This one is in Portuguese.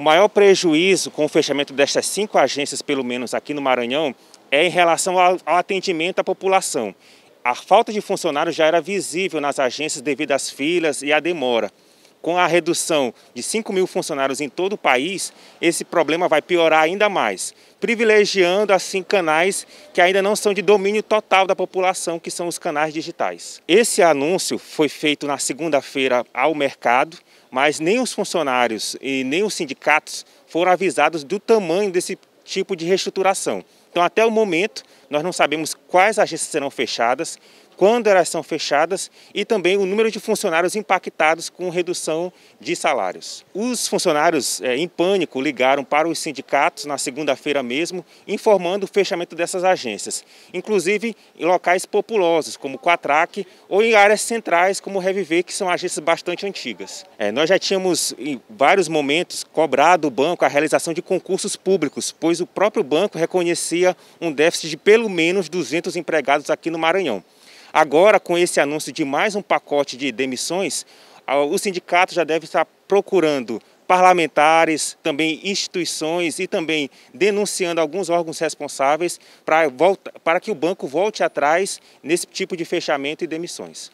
O maior prejuízo com o fechamento destas cinco agências, pelo menos aqui no Maranhão, é em relação ao atendimento à população. A falta de funcionários já era visível nas agências devido às filas e à demora com a redução de 5 mil funcionários em todo o país, esse problema vai piorar ainda mais, privilegiando assim canais que ainda não são de domínio total da população, que são os canais digitais. Esse anúncio foi feito na segunda-feira ao mercado, mas nem os funcionários e nem os sindicatos foram avisados do tamanho desse tipo de reestruturação. Então, até o momento, nós não sabemos quais agências serão fechadas, quando elas são fechadas e também o número de funcionários impactados com redução de salários. Os funcionários é, em pânico ligaram para os sindicatos na segunda-feira mesmo, informando o fechamento dessas agências, inclusive em locais populosos como Quatraque ou em áreas centrais como Reviver, que são agências bastante antigas. É, nós já tínhamos em vários momentos cobrado o banco a realização de concursos públicos, pois o próprio banco reconhecia um déficit de pelo menos 200 empregados aqui no Maranhão. Agora, com esse anúncio de mais um pacote de demissões, o sindicato já deve estar procurando parlamentares, também instituições e também denunciando alguns órgãos responsáveis para, volta, para que o banco volte atrás nesse tipo de fechamento e demissões.